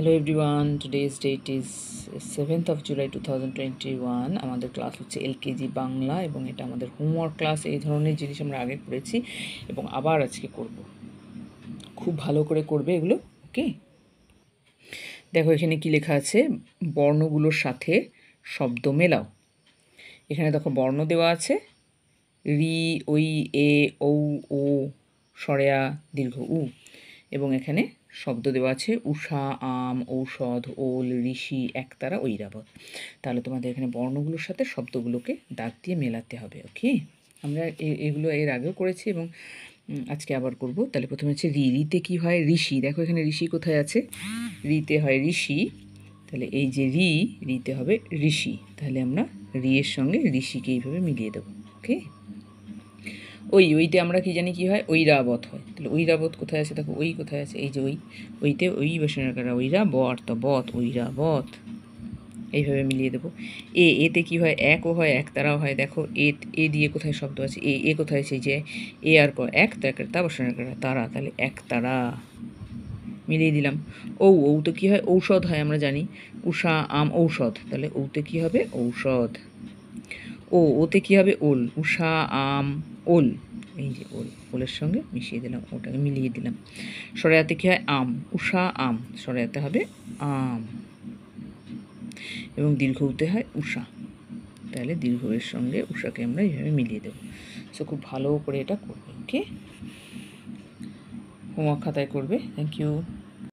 hello everyone today's date is seventh of July two thousand twenty one আমাদের class হচ্ছে LKG Bangla এবং এটা আমাদের হোমওয়ার্ক ক্লাস এই ধরনের জিনিস আমরা আগে করেছি এবং আবার আজকে করব খুব ভালো করে করবে এগুলো ওকে দেখো এখানে কি লেখা আছে বর্ণগুলোর সাথে শব্দ মেলাও এখানে দেখো বর্ণ দেওয়া আছে রি ওই এ ঔ ও সরেয়া দীর্ঘ উ এবং এখানে শব্দ দেওয়া আছে উষা আম ঔষধ ওল ঋষি একতারা ঐরাবত তাহলে তোমাদের এখানে বর্ণগুলোর সাথে শব্দগুলোকে দাগ দিয়ে মেলাতে হবে ওকে আমরা এগুলো এর আগেও করেছি এবং আজকে আবার করব তাহলে প্রথমে হচ্ছে রি রিতে কী হয় ঋষি দেখো এখানে ঋষি কোথায় আছে রিতে হয় ঋষি তাহলে এই যে রি রিতে হবে ঋষি তাহলে আমরা রি এর সঙ্গে ঋষিকে এইভাবে মিলিয়ে দেবো ওকে ওই ওইতে আমরা কী জানি কী হয় ঐরাবত হয় তাহলে ঐরাবত কোথায় আছে দেখো ওই কোথায় আছে এই যে ওই ওইতে ওই বসনাকারা ঐরা বর্ত বত বত এইভাবে মিলিয়ে দেবো এ এতে কি হয় একও হয় এক তারাও হয় দেখো এ এ দিয়ে কোথায় শব্দ আছে এ এ কোথায় আছে যে এ আর ক এক তা বসনাকারা তারা তাহলে এক তারা মিলিয়ে দিলাম ঔ ঔ তো কী হয় ঔষধ হয় আমরা জানি উষা আম ঔষধ তাহলে ঔতে কী হবে ঔষধ ও ওতে কী হবে ওল উষা আম ওল এই যে ওল ওলের সঙ্গে মিশিয়ে দিলাম ওটাকে মিলিয়ে দিলাম সরাতে কী হয় আম উষা আম সরাতে হবে আম এবং দীর্ঘ উতে হয় উষা তাহলে দীর্ঘ এর সঙ্গে উষাকে আমরা এইভাবে মিলিয়ে দেবো সো খুব ভালো করে এটা করবে ওকে হোমওয়ার্ক খাতায় করবে থ্যাংক ইউ